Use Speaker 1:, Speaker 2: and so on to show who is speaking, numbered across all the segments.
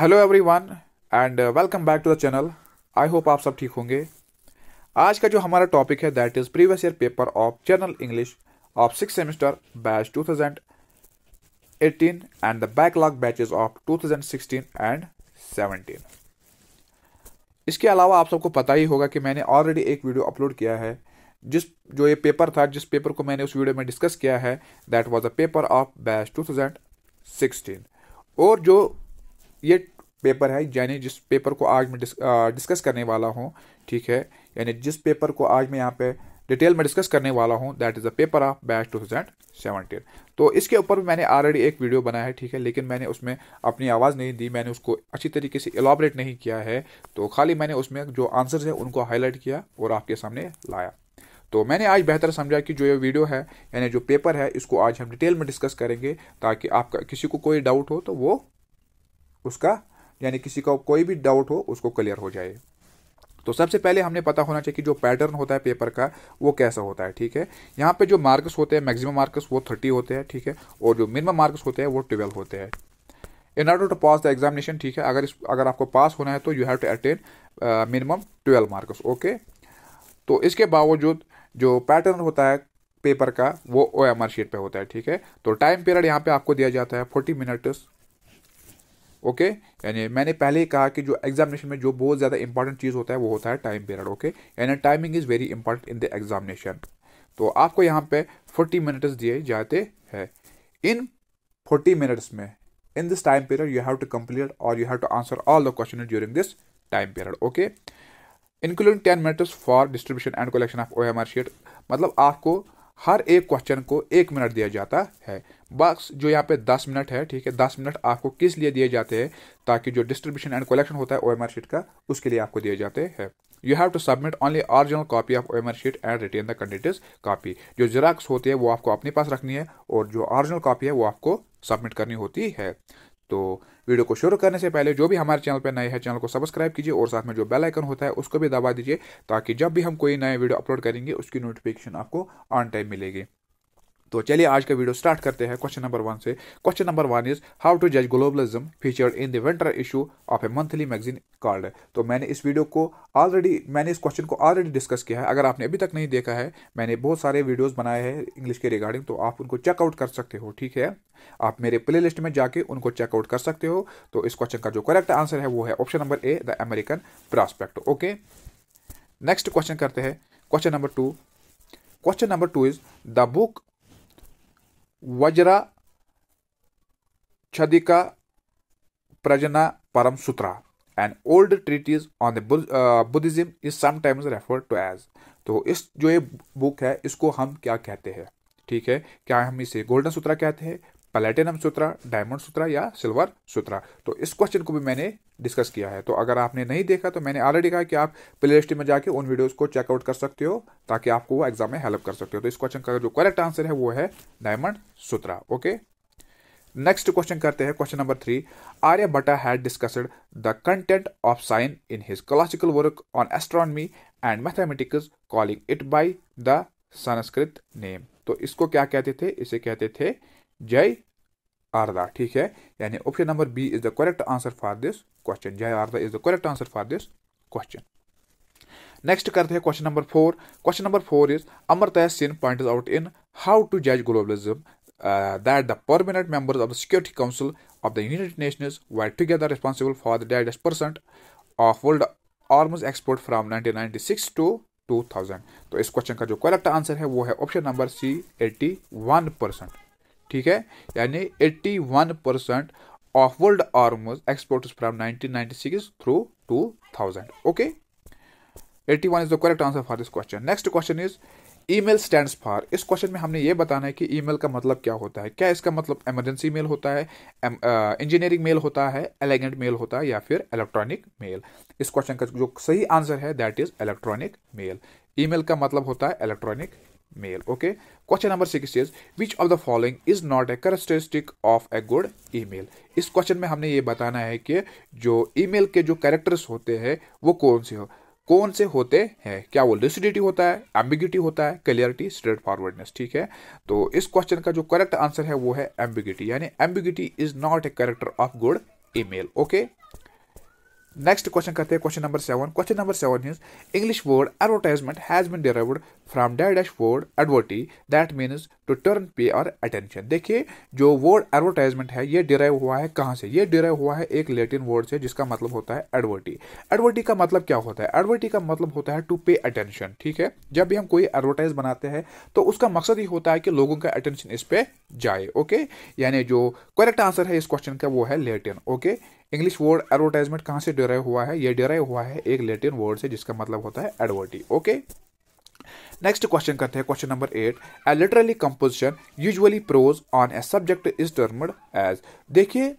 Speaker 1: Hello everyone and welcome back to the channel I hope आप सब ठीक होंगे आज का जो हमारा टॉपिक है that is previous year paper of general English of six semester batch 2018 and the backlog batches of 2016 and 17 इसके अलावा आप सबको पता ही होगा कि मैंने ऑलरेडी एक वीडियो अपलोड किया है जिस जो ये पेपर था जिस पेपर को मैंने उस वीडियो में डिस्कस किया है that was a paper of batch 2016 और जो ये पेपर है यानी जिस पेपर को आज मैं डिस्कस करने वाला हूँ ठीक है यानी जिस पेपर को आज मैं यहाँ पे डिटेल में डिस्कस करने वाला हूँ that is the paper of batch two thousand seventeen तो इसके ऊपर मैंने ऑलरेडी एक वीडियो बनाया है ठीक है लेकिन मैंने उसमें अपनी आवाज़ नहीं दी मैंने उसको अच्छी तरीके से एलाबरेट नहीं किया है तो खाली मैंने उसमें जो आंसर्स हैं उनको हाईलाइट किया और आपके सामने लाया तो मैंने आज बेहतर समझा कि जो ये वीडियो है यानी जो पेपर है इसको आज हम डिटेल में डिस्कस करेंगे ताकि आपका किसी को कोई डाउट हो तो वो उसका यानी किसी का कोई भी डाउट हो उसको क्लियर हो जाए तो सबसे पहले हमने पता होना चाहिए कि जो पैटर्न होता है पेपर का वो कैसा होता है ठीक है यहाँ पे जो मार्क्स होते हैं मैक्सिमम मार्क्स वो थर्टी होते हैं ठीक है और जो मिनिमम मार्क्स होते हैं वो ट्वेल्व होते हैं in order to pass the examination ठीक है अगर इस अगर आपको पास होना है तो you have to attain minimum twelve marks okay तो इसके बावजूद जो पैटर्न होता है पेपर का वो ओ एम आर शीट पर होता है ठीक है तो टाइम पीरियड यहाँ पे आपको दिया जाता है फोर्टी मिनट्स ओके यानी मैंने पहले ही कहा कि जो एग्जामिनेशन में जो बहुत ज़्यादा इंपॉर्टेंट चीज़ होता है वो होता है टाइम पीरियड ओके यानी timing is very important in the examination तो आपको यहाँ पे 40 मिनट्स दिए जाते हैं इन 40 मिनट्स में in this time period you have to complete और you have to answer all the question during this time period okay including ten minutes for distribution and collection of O M R sheet मतलब आपको हर एक question को एक minute दिया जाता है बस जो यहाँ पे दस मिनट है ठीक है दस मिनट आपको किस लिए दिए जाते हैं ताकि जो डिस्ट्रीब्यूशन एंड कलेक्शन होता है ओ शीट का उसके लिए आपको दिए जाते हैं you have to submit only original copy of O sheet and retain the कंडिटिव कॉपी जो जेराक्स होती है वो आपको अपने पास रखनी है और जो ऑरिजिनल कॉपी है वो आपको सबमिट करनी होती है तो वीडियो को शुरू करने से पहले जो भी हमारे चैनल पर नए हैं चैनल को सब्सक्राइब कीजिए और साथ में जो बेल आइकन होता है उसको भी दबा दीजिए ताकि जब भी हम कोई नया वीडियो अपलोड करेंगे उसकी नोटिफिकेशन आपको ऑन टाइम मिलेगी तो चलिए आज का वीडियो स्टार्ट करते हैं क्वेश्चन नंबर वन से question number one is how to जज globalism featured in the winter issue of a monthly magazine card तो मैंने इस वीडियो को ऑलरेडी मैंने इस क्वेश्चन को ऑलरेडी डिस्कस किया है अगर आपने अभी तक नहीं देखा है मैंने बहुत सारे वीडियोज़ बनाए हैं इंग्लिश के रिगार्डिंग तो आप उनको चेकआउट कर सकते हो ठीक है आप मेरे प्ले लिस्ट में जाके उनको चेकआउट कर सकते हो तो इस क्वेश्चन का जो करेक्ट आंसर है वो है option number A the American prospect okay next question करते हैं question number two question number two is the book Vajra Chhedika Prajna Param Sutra and old treaties on the Buddhism is sometimes referred to as तो इस जो ये book है इसको हम क्या कहते हैं ठीक है क्या हम इसे गोल्डन सूत्रा कहते हैं प्लेटिनम सूत्रा डायमंड सूत्रा या सिल्वर सूत्रा तो इस क्वेश्चन को भी मैंने डिस्कस किया है तो अगर आपने नहीं देखा तो मैंने ऑलरेडी कहा कि आप प्ले लिस्ट में जाके उन वीडियोस को चेकआउट कर सकते हो ताकि आपको वो एग्जाम में हेल्प कर सकते हो तो इस क्वेश्चन का जो करेक्ट आंसर है वो है diamond Sutra okay next question करते हैं question number three Bhatta had discussed the content of sine in his classical work on astronomy and mathematics calling it by the Sanskrit name तो इसको क्या कहते थे इसे कहते थे जय आरदा ठीक है यानी option number B is the correct answer for this question Jya Ardha is the correct answer for this question next करते हैं question number four question number four is Amartya Singh point out in how to जज globalism that permanent members of the security council of the united of white United responsible for the responsible percent of world arms export from nineteen ninety six to two thousand तो इस question का जो correct answer है वो है option number C eighty one percent ठीक है यानी 81 percent of world armours export from 1996 through 2000 okay 81 is the correct answer for this question next question is email stands for इस क्वेश्चन में हमने ये बताना है कि ईमेल का मतलब क्या होता है क्या इसका मतलब इमरजेंसी मेल होता है इंजीनियरिंग मेल होता है एलिगेंट मेल होता है या फिर इलेक्ट्रॉनिक मेल इस क्वेश्चन का जो सही आंसर है that is electronic mail email का मतलब होता है electronic male okay question number 6 says which of the following is not a characteristic of a good email इस क्वेश्चन में हमने ये बताना है कि जो email के जो characters होते हैं वो कौन से हो कौन से होते हैं क्या वो लिसिडिटी होता है एम्बिगिटी होता है क्लियरिटी स्ट्रेट फॉरवर्डनेस ठीक है तो इस क्वेश्चन का जो करेक्ट आंसर है वो है एम्बिगिटी यानी ambiguity is not a character of good email okay next question करते हैं question number seven question number seven is English word advertisement has been derived from dash word adverti that means to turn पे और attention देखिए जो word advertisement है ये derive हुआ है कहाँ से ये डिराइव हुआ है एक लेटिन वर्ड से जिसका मतलब होता है एडवर्टी एडवर्टी का मतलब क्या होता है एडवर्टी का मतलब होता है टू पे अटेंशन ठीक है जब भी हम कोई एडवर्टाइज बनाते हैं तो उसका मकसद ही होता है कि लोगों का अटेंशन इस पर जाए ओके यानी जो करेक्ट आंसर है इस क्वेश्चन का वो है Latin okay English word advertisement कहाँ से डिराइव हुआ है यह डिराइव हुआ है एक लेटिन वर्ड से जिसका मतलब होता है एडवर्टी ओके नेक्स्ट क्वेश्चन करते हैं question number eight a literally composition usually prose on a subject is termed as देखिए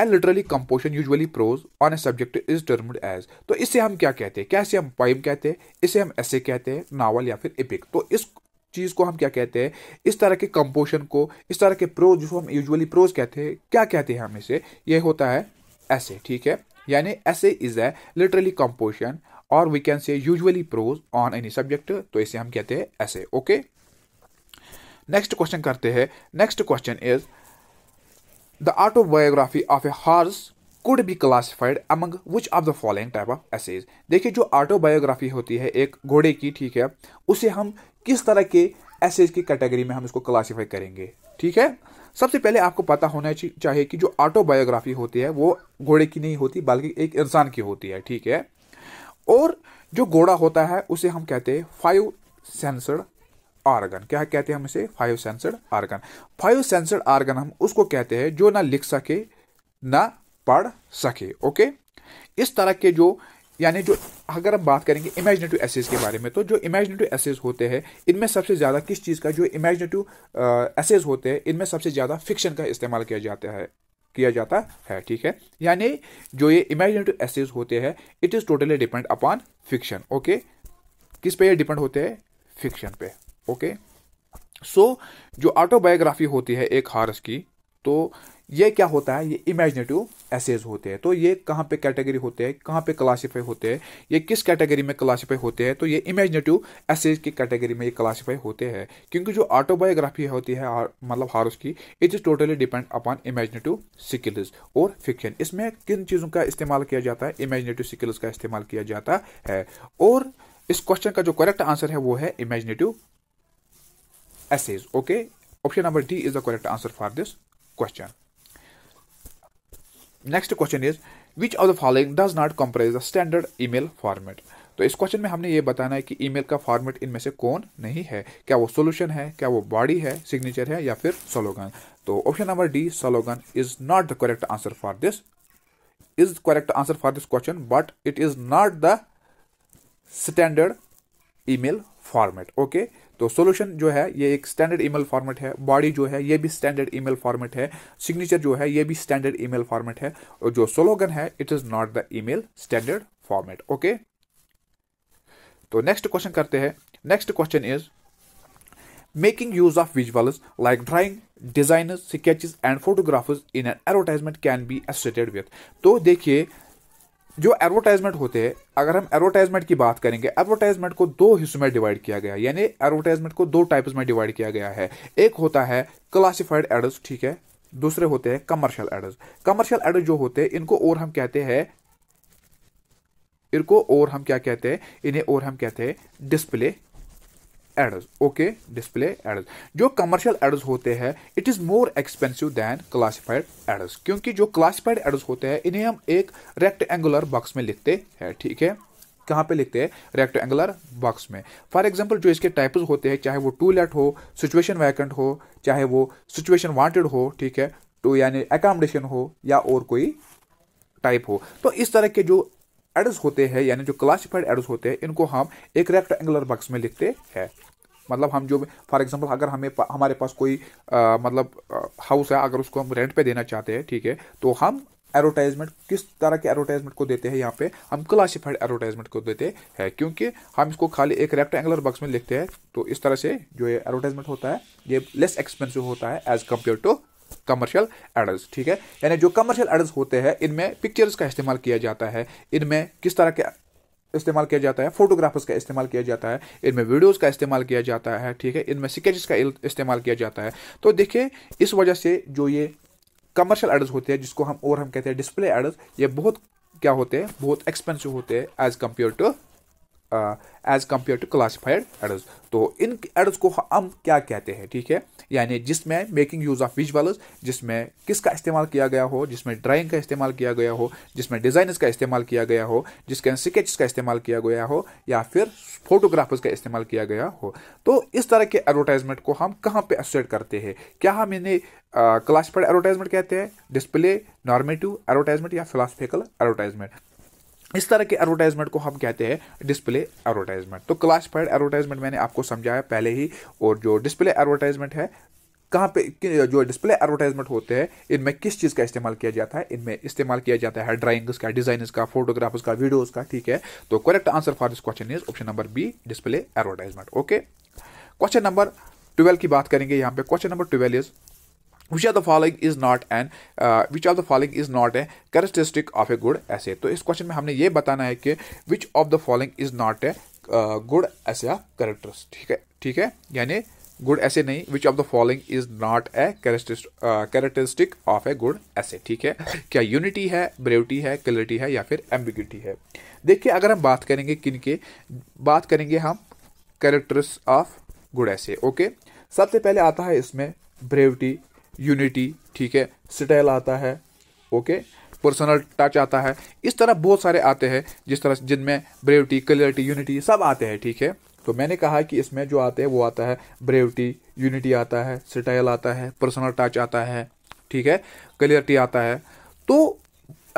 Speaker 1: a literally composition usually prose on a subject is termed as तो इसे हम क्या कहते हैं कैसे हम पाइप कहते हैं इसे हम ऐसे कहते हैं नावल या फिर इपिक तो इस चीज़ को हम क्या कहते हैं इस तरह के कंपोजिशन को इस तरह के प्रोज जिसको हम यूजुअली प्रोज कहते हैं क्या कहते हैं हम इसे ये होता है ऐसे ठीक है यानी ऐसे इज a लिटरली कंपोजिशन और we can say usually prose on any subject तो इसे हम कहते हैं ऐसे ओके नेक्स्ट क्वेश्चन करते हैं next question is the autobiography of a horse could be classified among which of the following type of essays देखिए जो ऑटोबायोग्राफी होती है एक घोड़े की ठीक है उसे हम किस तरह के एसेज की कैटेगरी में हम इसको क्लासिफाई करेंगे ठीक है सबसे पहले आपको पता होना चाहिए कि जो ऑटोबायोग्राफी होती है वो घोड़े की नहीं होती बल्कि एक इंसान की होती है ठीक है और जो घोड़ा होता है उसे हम कहते हैं फाइव सेंसर्ड आर्गन क्या कहते हैं हम इसे five sensed organ five sensed organ हम उसको कहते हैं जो ना लिख सके ना पढ़ सके ओके इस तरह के जो यानी जो अगर हम बात करेंगे इमेजिनेटिव एसेज के बारे में तो जो इमेजिनेटिव एसेज होते हैं इनमें सबसे ज़्यादा किस चीज़ का जो इमेजिनेटिव एसेज होते हैं इनमें सबसे ज़्यादा फिक्शन का इस्तेमाल किया जाता है किया जाता है ठीक है यानी जो ये इमेजिनेटिव एसेज होते हैं it is totally depend upon fiction okay किस पे ये डिपेंड होते हैं फिक्शन पे ओके सो so, जो ऑटोबायोग्राफी होती है एक हार्स की तो ये क्या होता है ये इमेजिनेटिव एसेज होते हैं तो ये कहाँ पे कैटेगरी होते हैं कहाँ पे क्लासीफाई होते हैं ये किस कैटेगरी में क्लासीफाई होते हैं तो ये इमेजिनेटिव एसेज की कैटेगरी में ये क्लासीफाई होते हैं क्योंकि जो ऑटोबायोग्राफी होती है मतलब हार्स की it is totally depend upon imaginative skills और फिक्शन इसमें किन चीज़ों का इस्तेमाल किया जाता है इमेजिनेटिव स्किल्स का इस्तेमाल किया जाता है और इस क्वेश्चन का जो करेक्ट आंसर है वो है imaginative essays okay option number D is the correct answer for this question next question is which of the following does not comprise the standard email format तो इस क्वेश्चन में हमने ये बताना है कि ईमेल का फॉर्मेट इनमें से कौन नहीं है क्या वो सोल्यूशन है क्या वो बॉडी है सिग्नेचर है या फिर सोलोगन तो option number D slogan is not the correct answer for this is correct answer for this question but it is not the standard email format okay तो सोल्यूशन जो है ये एक स्टैंडर्ड ईमेल फॉर्मेट है body जो है ये भी स्टैंडर्ड ईमेल फॉर्मेट है सिग्नेचर जो है ये भी स्टैंडर्ड ईमेल फॉर्मेट है और जो स्लोगन है it is not the email standard format okay तो नेक्स्ट क्वेश्चन करते हैं next question is making use of visuals like drawing designers sketches and photographers in an advertisement can be associated with तो देखिए जो advertisement होते हैं अगर हम एडवर्टाइजमेंट की बात करेंगे एडवर्टाइजमेंट को दो हिस्सों में डिवाइड किया गया यानी एडवर्टाइजमेंट को दो टाइप्स में डिवाइड किया गया है एक होता है क्लासिफाइड एड्स ठीक है दूसरे होते हैं कमर्शियल एड्स कमर्शियल एड्स जो होते हैं इनको और हम कहते हैं इनको और हम क्या कहते हैं इन्हें और हम कहते हैं display ads okay display ads जो कमर्शियल एड्स होते हैं it is more expensive than classified ads क्योंकि जो क्लासिफाइड एड्स होते हैं इन्हें हम एक रेक्टेंगुलर बॉक्स में लिखते हैं ठीक है कहाँ पे लिखते हैं रेक्टेंगुलर बॉक्स में फॉर एग्जाम्पल जो इसके टाइप्स होते हैं चाहे वो टू लेट हो सिचुएशन वैकेंट हो चाहे वो सिचुएशन वांटेड हो ठीक है टू तो यानी एकामडेशन हो या और कोई टाइप हो तो इस तरह के जो एडस होते हैं यानी जो क्लासिफाइड एडस होते हैं इनको हम एक रेक्टेंगुलर बक्स में लिखते हैं मतलब हम जो फॉर एग्जांपल अगर हमें पा, हमारे पास कोई आ, मतलब हाउस है अगर उसको हम रेंट पे देना चाहते हैं ठीक है तो हम एडवर्टाइजमेंट किस तरह के एडवर्टाइजमेंट को देते हैं यहाँ पे हम क्लासिफाइड एडवर्टाइजमेंट को देते हैं क्योंकि हम इसको खाली एक रेक्टेंगुलर बॉक्स में लिखते हैं तो इस तरह से जो ये एडवर्टाइजमेंट होता है ये लेस एक्सपेंसिव होता है as compare to commercial ads ठीक है यानी जो कमर्शियल एड्स होते हैं इनमें पिक्चर्स का इस्तेमाल किया जाता है इनमें किस तरह के इस्तेमाल किया जाता है फोटोग्राफर्स का इस्तेमाल किया जाता है इनमें वीडियोस का इस्तेमाल किया जाता है ठीक है इनमें स्केचेस का इस्तेमाल किया जाता है तो देखिए इस वजह से जो ये कमर्शियल एड्स होते हैं जिसको हम और हम कहते हैं डिस्प्ले एड्स ये बहुत क्या होते हैं बहुत एक्सपेंसिव होते हैं as compare to as compare to classified ads तो इन एडर्स को हम क्या कहते हैं ठीक है यानी जिसमें मेकिंग यूज़ ऑफ विजुअल्स जिसमें किसका इस्तेमाल किया गया हो जिसमें ड्राइंग का इस्तेमाल किया गया हो जिसमें डिज़ाइनस का इस्तेमाल किया गया हो जिसके स्केच का इस्तेमाल किया गया हो या फिर फोटोग्राफर्स का इस्तेमाल किया गया हो तो इस तरह के एडवर्टाइजमेंट को हम कहाँ पर एसोसिएट करते हैं क्या हम इन्हें क्लासिफाइड एडवर्टाइजमेंट कहते हैं डिस्प्ले नॉर्मेटिव एडवर्टाइजमेंट या फिलासफिकल एडवर्टाइजमेंट इस तरह के एडवर्टाइजमेंट को हम कहते हैं डिस्प्ले एडवर्टाइजमेंट तो क्लासिफाइड एडवर्टाइजमेंट मैंने आपको समझाया पहले ही और जो डिस्प्ले एडवर्टाइजमेंट है कहाँ पे जो डिस्प्ले एडवर्टाइजमेंट होते हैं इनमें किस चीज़ का इस्तेमाल किया जाता है इनमें इस्तेमाल किया जाता है ड्राइंग्स का डिजाइनस का फोटोग्राफ्स का वीडियोज का ठीक है तो correct answer for this question is option number B display advertisement okay question number twelve की बात करेंगे यहाँ पे question number twelve is which are the following is not an which are the following is not a characteristic of a good essay तो इस question में हमने ये बताना है कि which of the following is not a good essay characteristic ठीक है ठीक है यानी गुड ऐसे नहीं which of the following is not a characteristic of a good essay ठीक है क्या यूनिटी है ब्रेविटी है क्लियरिटी है या फिर एम्बिगिटी है देखिए अगर हम बात करेंगे किन के बात करेंगे हम characteristic of good essay okay सबसे पहले आता है इसमें ब्रेविटी यूनिटी ठीक है स्टाइल आता है ओके पर्सनल टच आता है इस तरह बहुत सारे आते हैं जिस तरह जिनमें ब्रेवटी क्लियरिटी यूनिटी सब आते हैं ठीक है तो मैंने कहा कि इसमें जो आते हैं वो आता है ब्रेवटी यूनिटी आता है स्टाइल आता है पर्सनल टच आता है ठीक है क्लियरिटी आता है तो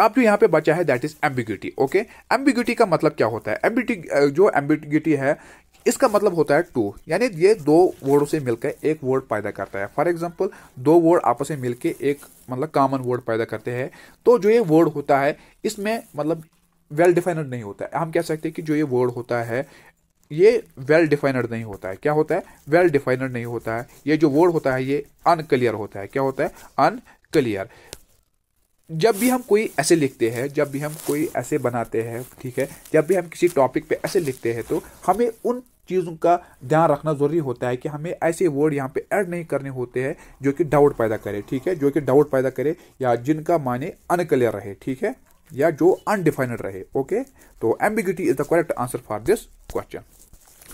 Speaker 1: आप जो यहाँ पे बचा है that is ambiguity okay ambiguity का मतलब क्या होता है एम्बिटी जो एम्बिग्यूटी है इसका मतलब होता है टू यानी ये दो वर्डों से मिलकर एक वर्ड पैदा करता है फॉर एग्जाम्पल दो वर्ड आपस में मिलकर एक मतलब कॉमन वर्ड पैदा करते हैं तो जो ये वर्ड होता है इसमें मतलब वेल डिफाइनड नहीं होता है हम कह सकते हैं कि जो ये वर्ड होता है ये वेल डिफाइनड नहीं होता है क्या होता है वेल डिफाइनड नहीं होता है ये जो वर्ड होता है ये अनक्लियर होता है क्या होता है अनक्लियर जब भी हम कोई ऐसे लिखते हैं जब भी हम कोई ऐसे बनाते हैं ठीक है जब भी हम किसी टॉपिक पे ऐसे लिखते हैं तो हमें उन चीज़ों का ध्यान रखना ज़रूरी होता है कि हमें ऐसे वर्ड यहाँ पे ऐड नहीं करने होते हैं जो कि डाउट पैदा करे ठीक है जो कि डाउट पैदा करे या जिनका माने अनकलियर रहे ठीक है या जो अनडिफाइनड रहे ओके तो ambiguity is the correct answer for this question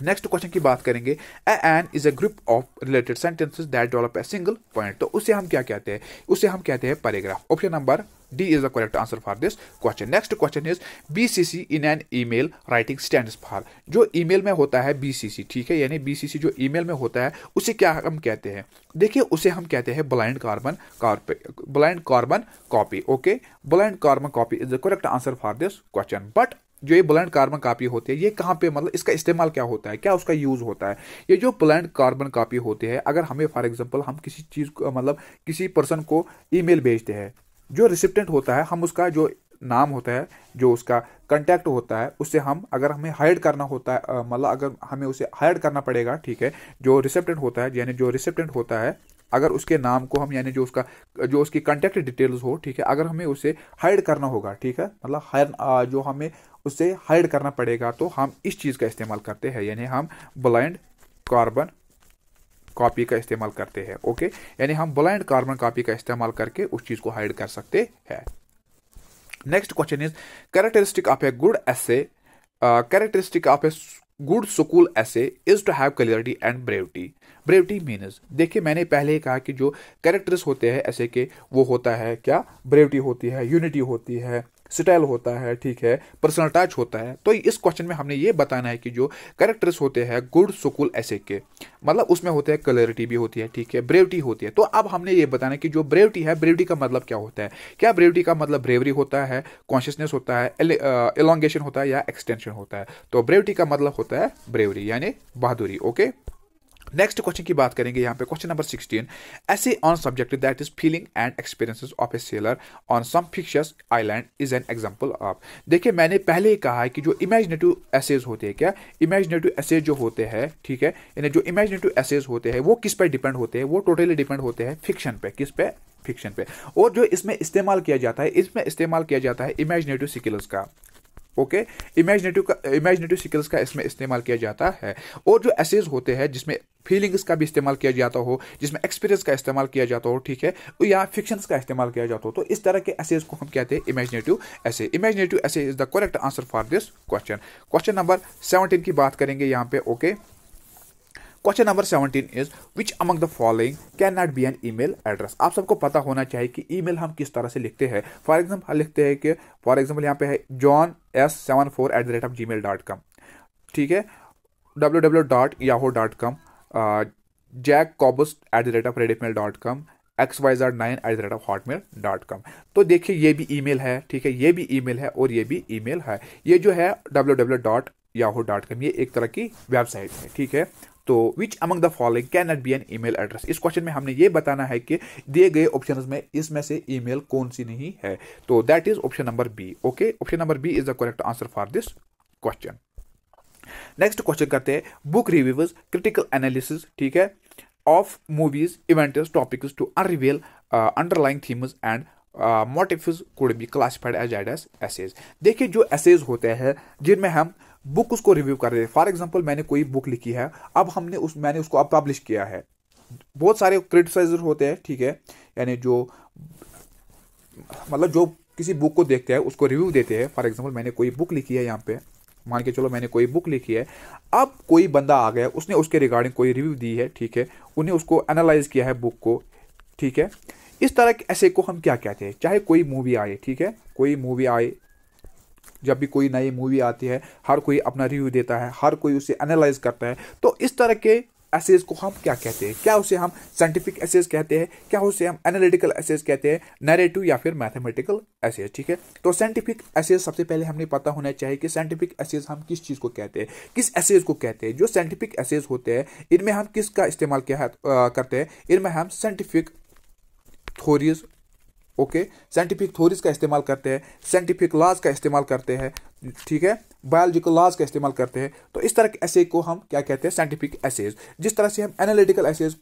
Speaker 1: next question की बात करेंगे a an is a group of related sentences that develop a single point तो उसे हम क्या कहते हैं उसे हम कहते हैं paragraph option number D is the correct answer for this question next question is C in an mail writing stand for जो मेल में होता है सी सी ठीक है यानी बी सी सी जो ई मेल में होता है उसे क्या हम कहते हैं देखिए उसे हम कहते हैं blind carbon blind carbon copy okay blind carbon copy is the correct answer for this question but जो ये ब्लैंड कार्बन कापी होती है ये कहाँ पे मतलब इसका इस्तेमाल क्या होता है क्या उसका यूज़ होता है ये जो ब्लैंड कार्बन कापी होती है अगर हमें फॉर एग्जांपल हम किसी चीज़ को मतलब किसी पर्सन को ईमेल भेजते हैं जो रिसिप्टेंट होता है हम उसका जो नाम होता है जो उसका कंटेक्ट होता है उससे हम अगर हमें हायर करना होता है मतलब अगर हमें उसे हायर करना पड़ेगा ठीक है जो रिसेप्टेंट होता है यानी जो रिसेप्टेंट होता है अगर उसके नाम को हम यानी जो उसका जो उसकी कॉन्टैक्ट डिटेल्स हो ठीक है अगर हमें उसे हाइड करना होगा ठीक है मतलब हाइड जो हमें उसे हाइड करना पड़ेगा तो हम इस चीज़ का इस्तेमाल करते हैं यानी हम ब्लाइंड कार्बन कॉपी का इस्तेमाल करते हैं ओके यानी हम ब्लाइंड कार्बन कॉपी का इस्तेमाल करके उस चीज़ को हाइड कर सकते हैं next question is characteristic of a good essay characteristic of a good school essay is to have clarity and brevity brevity means देखिए मैंने पहले ही कहा कि जो कैरेक्टर्स होते हैं ऐसे के वो होता है क्या ब्रेवटी होती है यूनिटी होती है स्टाइल होता है ठीक है पर्सनल टच होता है तो इस क्वेश्चन में हमने ये बताना है कि जो कैरेक्टर्स होते हैं गुड सुकुल ऐसे के मतलब उसमें होते हैं क्लैरिटी भी होती है ठीक है ब्रेवटी होती है तो अब हमने ये बताना है कि जो ब्रेवटी है ब्रेवटी का मतलब क्या होता है क्या ब्रेवटी का मतलब ब्रेवरी होता है कॉन्शियसनेस होता है एलोंगेशन होता है या एक्सटेंशन होता है तो ब्रेवटी का मतलब होता है ब्रेवरी यानी बहादुरी ओके नेक्स्ट क्वेश्चन की बात करेंगे यहाँ पे question number sixteen essay on subject that is feeling and experiences of a sailor on some fictitious island is an example of देखिए मैंने पहले ही कहा है कि जो इमेजिनेटिव एसेज होते हैं क्या इमेजिनेटिव एसेज जो होते हैं ठीक है यानी जो इमेजिनेटिव एसेज होते हैं वो किस पर डिपेंड होते हैं वो टोटली डिपेंड होते हैं फिक्शन पे किस पे फिक्शन पे और जो इसमें इस्तेमाल किया जाता है इसमें इस्तेमाल किया जाता है इमेजिनेटिव स्किल्स का ओके इमेजिनेटिव का इमेजिनेटिव स्किल्स का इसमें इस्तेमाल किया जाता है और जो एसेज होते हैं जिसमें फीलिंग्स का भी इस्तेमाल किया जाता हो जिसमें एक्सपीरियंस का इस्तेमाल किया जाता हो ठीक है या फिक्शंस का इस्तेमाल किया जाता हो तो इस तरह के एसेज को हम कहते हैं imaginative essay imaginative essay is the correct answer for this question question number seventeen की बात करेंगे यहाँ पे okay okay? Question number seventeen is which among the following can not be an email address आप सबको पता होना चाहिए कि ईमेल हम किस तरह से लिखते हैं फॉर एग्जाम्पल लिखते हैं कि फॉर एग्जाम्पल यहाँ पे है John S seven four at the rate of Gmail dot com ठीक है W W dot Yahoo dot com Jack Cobus at the rate of Rediff mail dot com X Y Z nine at the rate of Hotmail dot com तो देखिए ये भी mail है ठीक है ये भी मेल है और ये भी मेल है ये जो है W W dot Yahoo dot com ये एक तरह की वेबसाइट है ठीक है तो which among the following can not be an email address इस क्वेश्चन में हमने ये बताना है कि दिए गए ऑप्शन में इसमें से ईमेल कौन सी नहीं है तो that is option number B okay option number B is the correct answer for this question next question करते हैं बुक रिव्यूज क्रिटिकल एनालिसिस ठीक है of movies events topics to unravel underlying themes and motives could be classified as ad as essays देखिए जो essays होते हैं जिनमें हम बुक उसको रिव्यू कर रहे हैं फॉर एग्जाम्पल मैंने कोई बुक लिखी है अब हमने उस मैंने उसको अब पब्लिश किया है बहुत सारे क्रिटिसाइजर होते हैं ठीक है यानी जो मतलब जो किसी बुक को देखते हैं उसको रिव्यू देते हैं फॉर एग्जाम्पल मैंने कोई बुक लिखी है यहाँ पे मान के चलो मैंने कोई बुक लिखी है अब कोई बंदा आ गया उसने उसके रिगार्डिंग कोई रिव्यू दी है ठीक है उन्हें उसको एनालाइज किया है बुक को ठीक है इस तरह के ऐसे को हम क्या कहते हैं चाहे कोई मूवी आए ठीक है कोई मूवी आए जब भी कोई नई मूवी आती है हर कोई अपना रिव्यू देता है हर कोई उसे एनालाइज करता है तो इस तरह के एसेज को हम क्या कहते हैं क्या उसे हम साइंटिफिक एसेज कहते हैं क्या उसे हम एनालिटिकल एसेज कहते हैं नरेटिव या फिर मैथमेटिकल एसेज ठीक है तो साइंटिफिक एसेज सबसे पहले हमने पता होना चाहिए कि साइंटिफिक एसेज हम किस चीज़ को कहते हैं किस एसेज को कहते हैं जो साइंटिफिक एसेज होते हैं इनमें हम किसका इस्तेमाल क्या है, करते हैं इनमें हम scientific theories okay scientific theories का इस्तेमाल करते हैं साइंटिफिक लाज का इस्तेमाल करते हैं ठीक है बायोलॉजिकल लाज का इस्तेमाल करते हैं तो इस तरह के ऐसे को हम क्या कहते हैं साइंटिफिक एसेज जिस तरह से हम एनालिटिकल एसेज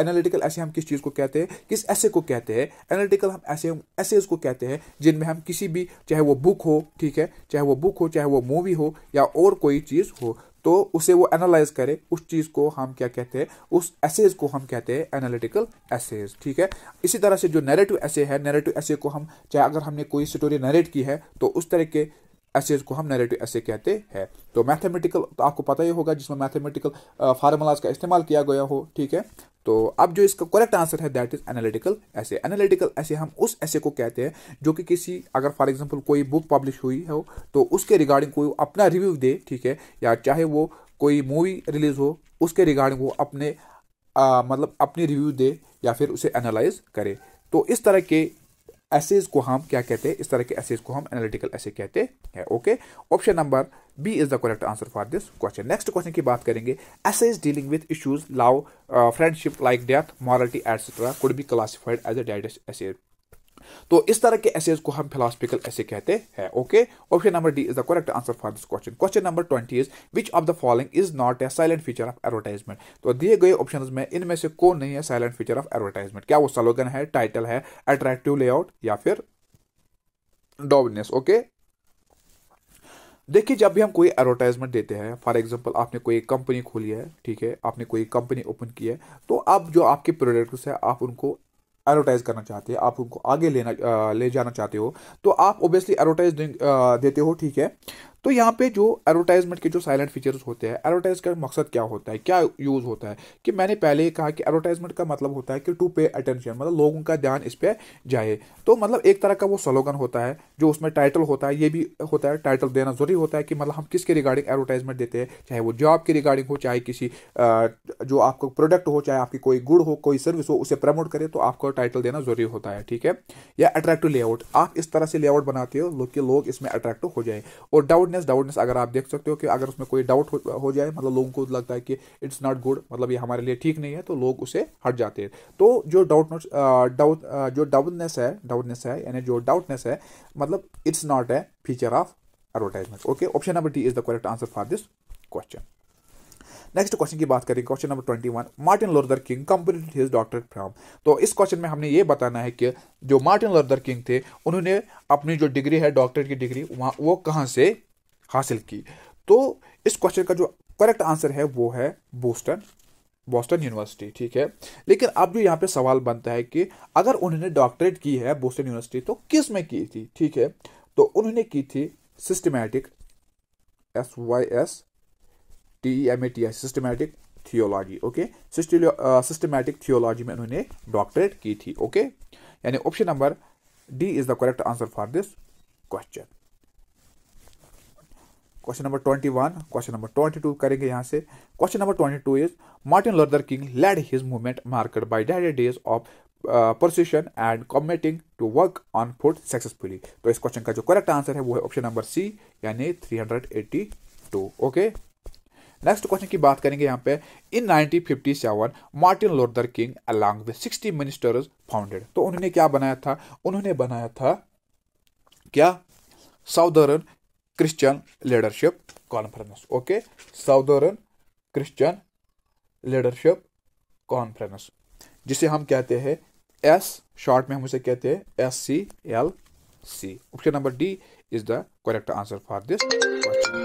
Speaker 1: एनालिटिकल ऐसे हम किस चीज़ को कहते हैं किस ऐसे को कहते हैं एनालिटिकल हम ऐसे एसेज को कहते हैं जिनमें हम किसी भी चाहे वो बुक हो ठीक है चाहे वो बुक हो चाहे वो मूवी हो या और कोई चीज़ हो तो उसे वो एनालाइज करे उस चीज़ को हम क्या कहते हैं उस एसेज को हम कहते हैं एनालिटिकल एसेज ठीक है इसी तरह से जो नेरेटिव ऐसे है नेरेटिव ऐसे को हम चाहे अगर हमने कोई स्टोरी नरेट की है तो उस तरह के ऐसे को हम नैरेटिव ऐसे कहते हैं तो मैथमेटिकल तो आपको पता ही होगा जिसमें मैथमेटिकल फार्मूलाज का इस्तेमाल किया गया हो ठीक है तो अब जो इसका करेक्ट आंसर है that is analytical essay analytical essay हम उस ऐसे को कहते हैं जो कि किसी अगर फॉर एग्जाम्पल कोई बुक पब्लिश हुई हो तो उसके रिगार्डिंग कोई अपना रिव्यू दे ठीक है या चाहे वो कोई मूवी रिलीज हो उसके रिगार्डिंग वो अपने आ, मतलब अपनी रिव्यू दे या फिर उसे एनालाइज करे तो इस तरह के एसेज को हम क्या कहते हैं इस तरह के एसेज को हम एनालिटिकल ऐसे कहते हैं okay option number B is the correct answer for this question next question की बात करेंगे essays dealing with issues love friendship like death morality etcetera could be classified as a didactic essays तो इस तरह के essays को हम philosophical essay कहते हैं okay option number D is the correct answer for this question question number twenty is which of the following is not a salient feature of advertisement तो दिए गए ऑप्शन में इनमें से कौन नहीं है साइलेंट फीचर ऑफ एडवर्टाइजमेंट क्या वो स्लोगन है टाइटल है अट्रैक्टिव लेआउट या फिर डोमिनेस ओके देखिए जब भी हम कोई एडवर्टाइजमेंट देते हैं फॉर एग्जांपल आपने कोई कंपनी खोली है ठीक है आपने कोई कंपनी ओपन की है तो अब जो आपके प्रोडक्ट्स हैं आप उनको एडवर्टाइज करना चाहते हैं आप उनको आगे लेना ले जाना चाहते हो तो आप ओबियसली एडवर्टाइज देते हो ठीक है तो यहाँ पे जो एडवर्टाइजमेंट के जो साइलेंट फीचर्स होते हैं एडवर्टाइज का मकसद क्या होता है क्या यूज़ होता है कि मैंने पहले ही कहा कि एडवर्टाइजमेंट का मतलब होता है कि टू पे अटेंशन मतलब लोगों का ध्यान इस पर जाए तो मतलब एक तरह का वो स्लोगन होता है जो उसमें टाइटल होता है ये भी होता है टाइटल देना जरूरी होता है कि मतलब हम किसके रिगार्डिंग एडवर्टाइजमेंट देते हैं चाहे वो जॉब के रिगार्डिंग हो चाहे किसी जो आपका प्रोडक्ट हो चाहे आपकी कोई गुड हो कोई सर्विस हो उसे प्रमोट करे तो आपको टाइटल देना जरूरी होता है ठीक है या अट्रैक्टिव लेआउट आप इस तरह से लेआउट बनाते हो कि लोग इसमें अट्रैक्टिव हो जाए और डाउट डाउटनेस डाउटनेस अगर आप देख सकते हो कि अगर उसमें कोई डाउट हो, हो जाए मतलब लोगों को लगता है कि इट्स नॉट गुड मतलब ये हमारे लिए ठीक नहीं है तो लोग उसे हट जाते हैं तो जो डाउट नोट डाउट जो डाउटनेस है डाउटनेस है यानी जो डाउटनेस है मतलब it's not a feature of advertisement okay option number D is the correct answer for this question next question की बात करें question number twenty one Martin Luther King complete his doctor from तो इस क्वेश्चन में हमने ये बताना है कि जो मार्टिन लोर्दर किंग थे उन्होंने अपनी जो डिग्री है डॉक्टर की डिग्री वहाँ वो कहाँ से हासिल की तो इस क्वेश्चन का जो करेक्ट आंसर है वो है बोस्टन बोस्टन यूनिवर्सिटी ठीक है लेकिन अब जो यहाँ पे सवाल बनता है कि अगर उन्होंने डॉक्टरेट की है बोस्टन यूनिवर्सिटी तो किस में की थी ठीक है तो उन्होंने की थी systematic S Y S T M A T I systematic theology okay systematic theology में उन्होंने डॉक्टरेट की थी ओके यानी option number D is the correct answer for this question question number twenty one question number twenty two करेंगे यहाँ से question number twenty two is Martin Luther King led his movement marked by dead days of persecution and committing to work on foot successfully तो इस question का जो correct answer है वो है ऑप्शन नंबर सी यानी three hundred eighty two okay next question की बात करेंगे यहाँ पे in 1957 Martin Luther King along with 60 ministers founded तो उन्होंने क्या बनाया था उन्होंने बनाया था क्या southern Christian Leadership Conference. Okay, Southern Christian Leadership Conference, जिसे हम कहते हैं एस शॉर्ट में हम उसे कहते हैं S C L C option number D is the correct answer for this question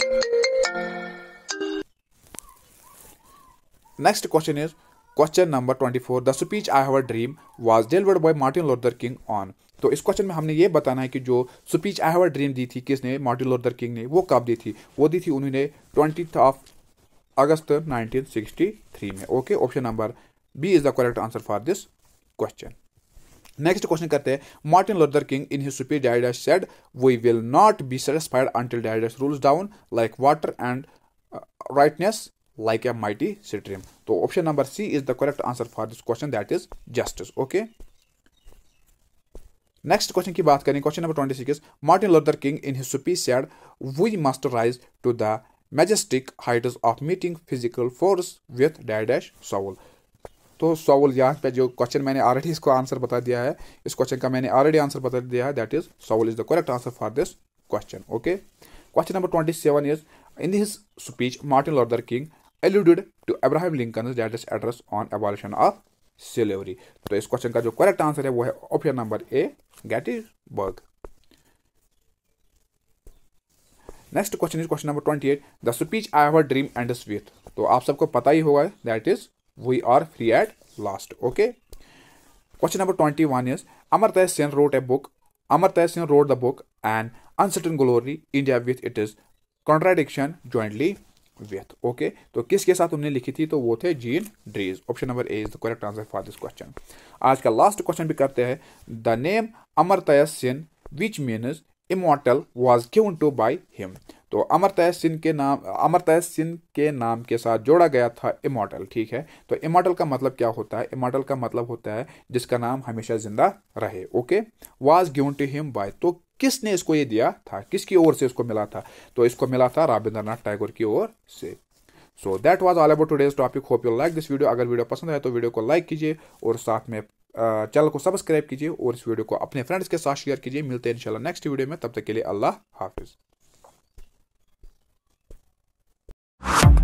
Speaker 1: next question is question number 24 the speech I have a dream was delivered by Martin Luther King on तो इस question में हमने ये बताना है कि जो speech I have a dream दी थी किसने मार्टिन लूथर किंग ने वो कब दी थी वो दी थी उन्होंने ट्वेंटी ऑफ अगस्त 1963 में okay option number B is the correct answer for this question next question करते हैं Martin Luther King in his speech डायडस said we will not be satisfied until डायडस rolls down like water and righteousness like a mighty stream तो option number C is the correct answer for this question that is justice okay next question की बात करें question number twenty six Martin Luther king in his speech said we must rise to the majestic heights of meeting physical force with dash dash soul तो soul यहाँ पे जो question मैंने already इसको answer बता दिया है इस क्वेश्चन का मैंने ऑलरेडी आंसर बता दिया है that is soul is the correct answer for this question okay question number twenty seven is in his speech Martin Luther King alluded to Abraham Lincoln latest address on abolition of slavery तो इस question का जो correct answer है वो है option number A Gettysburg next question is question number twenty eight the speech I have dream end with तो आप सबको पता ही होगा that is we are free at last okay question number twenty one is Amartya Sen wrote a book Amartya Sen wrote the book and uncertain glory India with it is contradiction jointly with okay तो किसके साथ उन्होंने लिखी थी तो वो थे Jean Dreze option number A is the correct answer for this question आज का लास्ट क्वेश्चन भी करते हैं the name Amartya Sen which means immortal was given to by him तो अमरतय सिंह के नाम अमरतय सिंह के नाम के साथ जोड़ा गया था इमोटल ठीक है तो इमोटल का मतलब क्या होता है इमोटल का मतलब होता है जिसका नाम हमेशा जिंदा रहे okay was given to him by तो किसने इसको ये दिया था किसकी ओर से इसको मिला था तो इसको मिला था रविंद्रनाथ टैगोर की ओर से so that was all about today's topic hope you like this video अगर वीडियो पसंद आए तो वीडियो को लाइक कीजिए और साथ में चैनल को सब्सक्राइब कीजिए और इस वीडियो को अपने फ्रेंड्स के साथ शेयर कीजिए मिलते हैं इंशाल्लाह नेक्स्ट वीडियो में तब तक के लिए अल्लाह हाफिज़